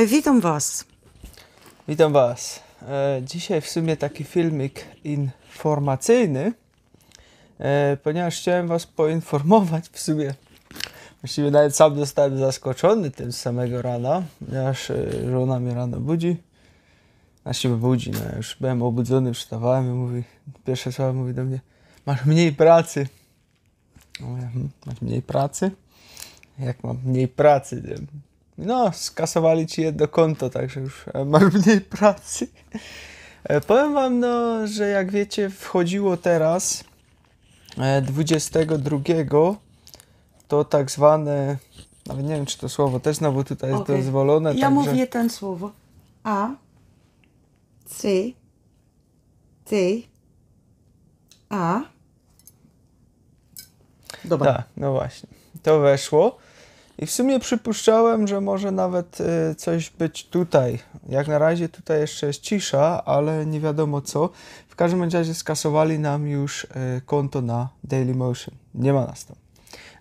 E, witam Was. Witam Was. E, dzisiaj w sumie taki filmik informacyjny, e, ponieważ chciałem Was poinformować w sumie. Właściwie nawet sam zostałem zaskoczony tym samego rana, ponieważ żona mnie rano budzi. Na znaczy, siebie budzi, no już byłem obudzony, wstawałem i mówi, pierwsze słowa mówi do mnie, masz mniej pracy. Mówię, hm, masz mniej pracy? Jak mam mniej pracy? No, skasowali ci jedno konto, także już e, mam mniej pracy. E, powiem wam, no, że jak wiecie, wchodziło teraz 22 e, to tak zwane, nawet nie wiem czy to słowo też znowu tutaj okay. jest dozwolone. Ja także... mówię ten słowo. A, C, T, A. Dobra. Tak, no właśnie. To weszło. I w sumie przypuszczałem, że może nawet y, coś być tutaj. Jak na razie tutaj jeszcze jest cisza, ale nie wiadomo co. W każdym razie skasowali nam już y, konto na Dailymotion. Nie ma nas tam.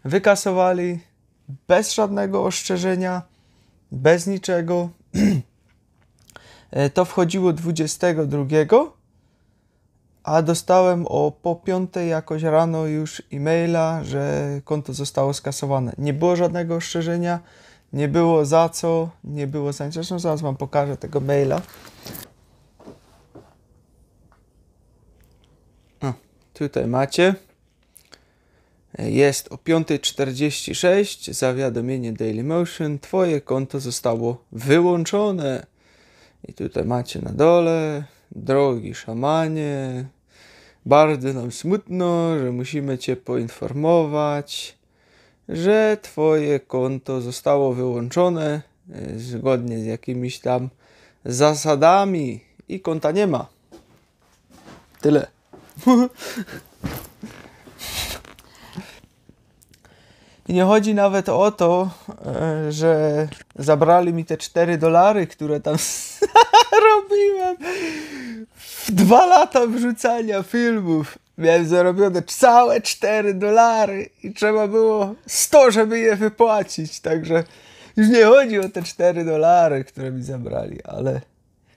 Wykasowali bez żadnego ostrzeżenia, bez niczego. Y, to wchodziło 22 a dostałem o po piątej jakoś rano już e-maila, że konto zostało skasowane. Nie było żadnego ostrzeżenia, nie było za co, nie było za nic. Zresztą zaraz Wam pokażę tego maila. O, tutaj macie. Jest o 5.46 zawiadomienie Dailymotion. Twoje konto zostało wyłączone. I tutaj macie na dole drogi szamanie, bardzo nam smutno, że musimy Cię poinformować, że Twoje konto zostało wyłączone e, zgodnie z jakimiś tam zasadami i konta nie ma. Tyle. I nie chodzi nawet o to, e, że zabrali mi te 4 dolary, które tam robiłem w dwa lata wrzucania filmów. Miałem zarobione całe 4 dolary i trzeba było 100, żeby je wypłacić. Także już nie chodzi o te 4 dolary, które mi zabrali, ale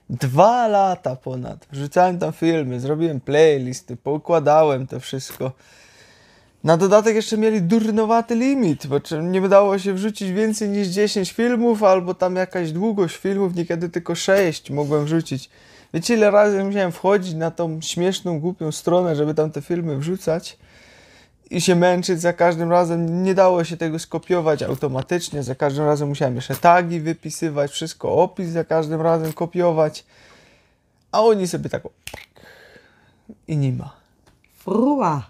dwa lata ponad wrzucałem tam filmy, zrobiłem playlisty, poukładałem to wszystko. Na dodatek jeszcze mieli durnowaty limit, bo nie udało się wrzucić więcej niż 10 filmów, albo tam jakaś długość filmów, niekiedy tylko 6 mogłem wrzucić. Wiecie ile razy musiałem wchodzić na tą śmieszną, głupią stronę, żeby tam te filmy wrzucać i się męczyć za każdym razem. Nie dało się tego skopiować automatycznie, za każdym razem musiałem jeszcze tagi wypisywać, wszystko opis za każdym razem kopiować. A oni sobie tak i nie ma. Fruła.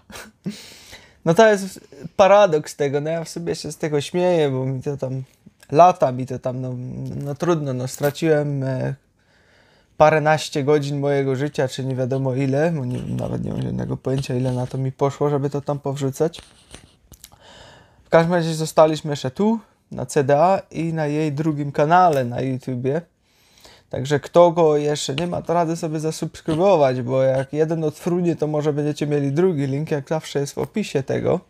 No to jest paradoks tego, no ja w sobie się z tego śmieję, bo mi to tam lata, mi to tam, no, no trudno, no straciłem e, paręnaście godzin mojego życia, czy nie wiadomo ile, bo nie, nawet nie mam żadnego pojęcia ile na to mi poszło, żeby to tam powrzucać. W każdym razie zostaliśmy jeszcze tu, na CDA i na jej drugim kanale na YouTubie. Także kto go jeszcze nie ma, to radzę sobie zasubskrybować, bo jak jeden odfrunie, to może będziecie mieli drugi link, jak zawsze jest w opisie tego.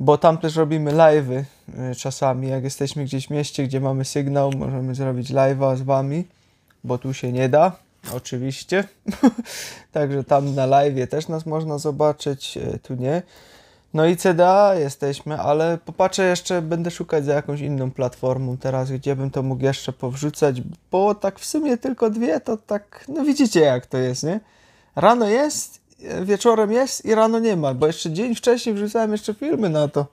Bo tam też robimy live'y y, czasami. Jak jesteśmy gdzieś w mieście, gdzie mamy sygnał, możemy zrobić live'a z wami, bo tu się nie da. Oczywiście. Także tam na live'ie też nas można zobaczyć, y, tu nie. No i CDA jesteśmy, ale popatrzę jeszcze, będę szukać za jakąś inną platformą teraz, gdzie bym to mógł jeszcze powrzucać, bo tak w sumie tylko dwie, to tak, no widzicie jak to jest, nie? Rano jest, wieczorem jest i rano nie ma, bo jeszcze dzień wcześniej wrzucałem jeszcze filmy na to.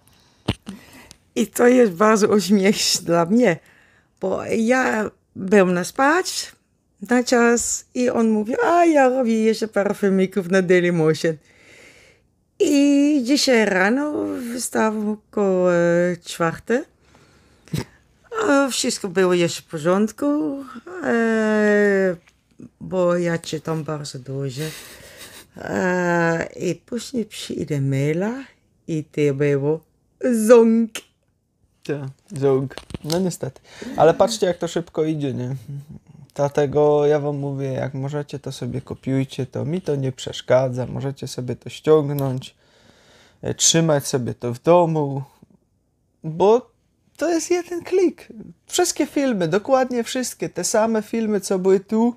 I to jest bardzo ośmiech dla mnie, bo ja byłem na spać na czas i on mówi, a ja robię jeszcze parę filmików na Dailymotion. Motion. I dzisiaj rano wstałam około e, czwarte. Wszystko było jeszcze w porządku, e, bo ja czytam bardzo dużo. E, I później przyjdę maila i to było ząg. Tak, ząg. No niestety. Ale patrzcie, jak to szybko idzie, nie? Dlatego ja Wam mówię, jak możecie, to sobie kopiujcie, to mi to nie przeszkadza, możecie sobie to ściągnąć, e, trzymać sobie to w domu, bo to jest jeden klik. Wszystkie filmy, dokładnie wszystkie, te same filmy, co były tu,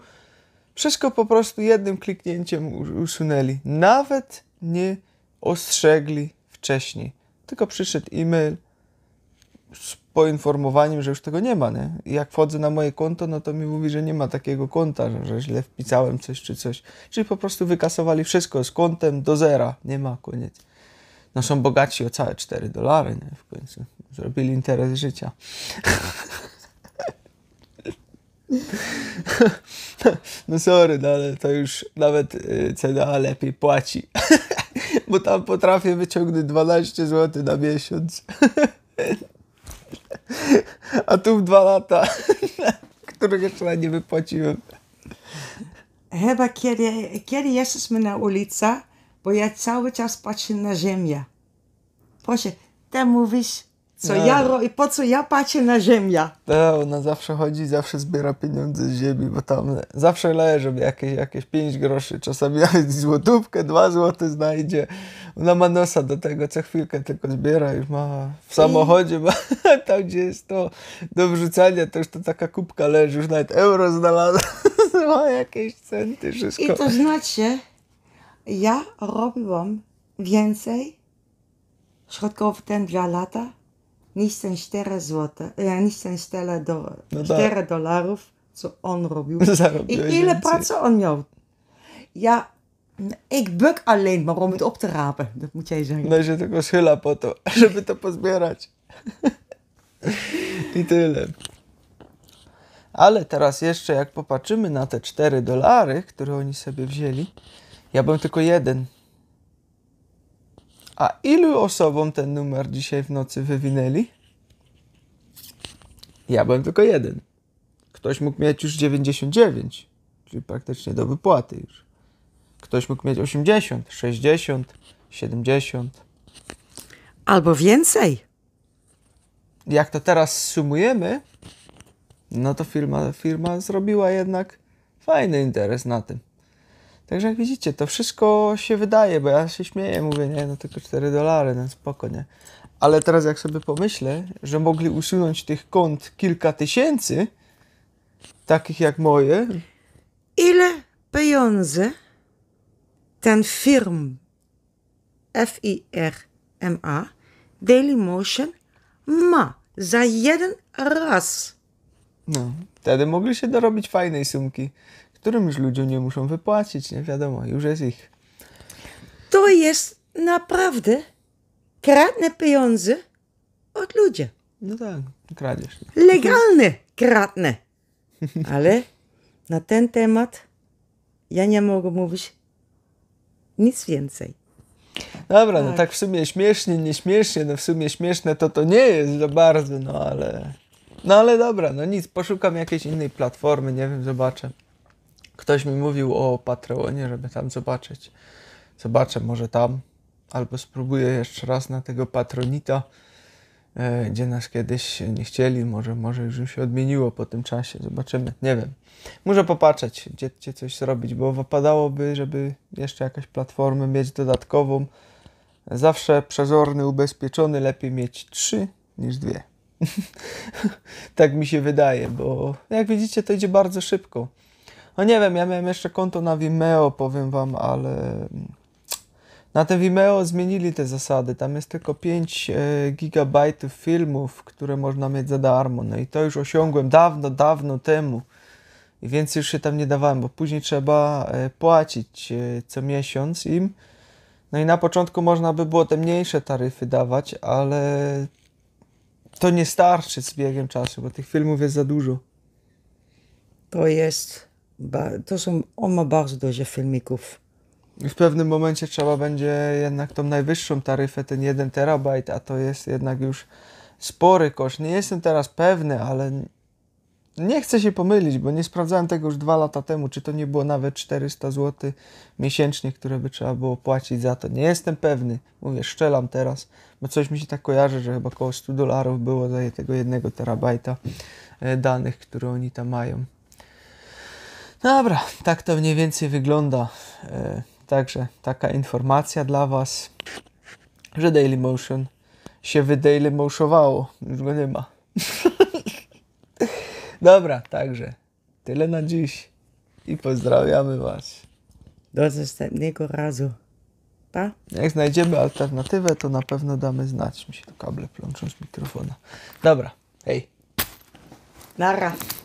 wszystko po prostu jednym kliknięciem usunęli. Nawet nie ostrzegli wcześniej. Tylko przyszedł e-mail, poinformowaniem, że już tego nie ma. Nie? jak wchodzę na moje konto, no to mi mówi, że nie ma takiego konta, że, że źle wpisałem coś czy coś. Czyli po prostu wykasowali wszystko z kontem do zera. Nie ma, koniec. No są bogaci o całe 4 dolary, nie? W końcu. Zrobili interes życia. No sorry, no ale to już nawet y, CDA lepiej płaci. Bo tam potrafię wyciągnąć 12 zł na miesiąc. a tu w dwa lata, których jeszcze nie wypłaciłem. Chyba kiedy, kiedy jesteśmy na ulicy, bo ja cały czas patrzę na ziemię. Proszę, ty mówisz co no. ja i po co ja patrzę na ziemia. Tak, ona zawsze chodzi, zawsze zbiera pieniądze z ziemi, bo tam zawsze leży jakieś, jakieś 5 groszy, czasami nawet złotówkę, 2 złote znajdzie. Ona ma nosa do tego, co chwilkę tylko zbiera i ma w samochodzie, I... ma tam gdzie jest to do wrzucania, to już to taka kubka leży, już nawet euro znalazła, ma jakieś centy, wszystko. I to znaczy, ja robiłam więcej środków ten dwa lata, Nissan 4 złote, e, Nissan 4, do, 4 no tak. dolarów, co on robił. Zarobiłeś I ile więcej. pracy on miał. Ja, ik buk alleen maar om het op te rapen, dat moet jij zeggen. No się tylko schyla po to, żeby to pozbierać. I tyle. Ale teraz jeszcze jak popatrzymy na te 4 dolary, które oni sobie wzięli, ja bym tylko jeden a ilu osobom ten numer dzisiaj w nocy wywinęli? Ja byłem tylko jeden. Ktoś mógł mieć już 99, czyli praktycznie do wypłaty już. Ktoś mógł mieć 80, 60, 70. Albo więcej. Jak to teraz sumujemy, no to firma, firma zrobiła jednak fajny interes na tym. Także jak widzicie, to wszystko się wydaje, bo ja się śmieję, mówię, nie, no tylko 4 dolary, no spoko, nie. Ale teraz jak sobie pomyślę, że mogli usunąć tych kont kilka tysięcy, takich jak moje. Ile pieniędzy ten firm firma Daily Motion Dailymotion ma za jeden raz? No, wtedy mogli się dorobić fajnej sumki którym już ludziom nie muszą wypłacić, nie wiadomo, już jest ich. To jest naprawdę kradne pieniądze od ludzi. No tak, kradzież. Legalne kradne. Ale na ten temat ja nie mogę mówić nic więcej. Dobra, no tak. no tak w sumie śmiesznie, nieśmiesznie, no w sumie śmieszne to to nie jest za bardzo, no ale... No ale dobra, no nic, poszukam jakiejś innej platformy, nie wiem, zobaczę. Ktoś mi mówił o Patreonie, żeby tam zobaczyć. Zobaczę może tam, albo spróbuję jeszcze raz na tego Patronita, e, gdzie nas kiedyś nie chcieli. Może, może już się odmieniło po tym czasie, zobaczymy. Nie wiem. Muszę popatrzeć, gdzie, gdzie coś zrobić, bo wypadałoby, żeby jeszcze jakąś platformę mieć dodatkową. Zawsze przezorny, ubezpieczony, lepiej mieć trzy niż dwie. tak mi się wydaje, bo jak widzicie, to idzie bardzo szybko. No nie wiem, ja miałem jeszcze konto na Vimeo, powiem wam, ale na tym Vimeo zmienili te zasady. Tam jest tylko 5 e, GB filmów, które można mieć za darmo. No i to już osiągłem dawno, dawno temu. I więcej już się tam nie dawałem, bo później trzeba e, płacić e, co miesiąc im. No i na początku można by było te mniejsze taryfy dawać, ale to nie starczy z biegiem czasu, bo tych filmów jest za dużo. To jest to są, on ma bardzo dużo filmików. W pewnym momencie trzeba będzie jednak tą najwyższą taryfę, ten 1 terabajt, a to jest jednak już spory koszt. Nie jestem teraz pewny, ale nie chcę się pomylić, bo nie sprawdzałem tego już dwa lata temu, czy to nie było nawet 400 zł miesięcznie, które by trzeba było płacić za to. Nie jestem pewny, mówię, szczelam teraz, bo coś mi się tak kojarzy, że chyba około 100 dolarów było za tego jednego terabajta e, danych, które oni tam mają. Dobra, tak to mniej więcej wygląda. E, także taka informacja dla Was, że Daily Motion się wydailymotionowało. Już go nie ma. Dobra, także tyle na dziś i pozdrawiamy Was. Do następnego razu. Pa. Jak znajdziemy alternatywę, to na pewno damy znać. Mi się tu kable plączą z mikrofona. Dobra, hej. Nara.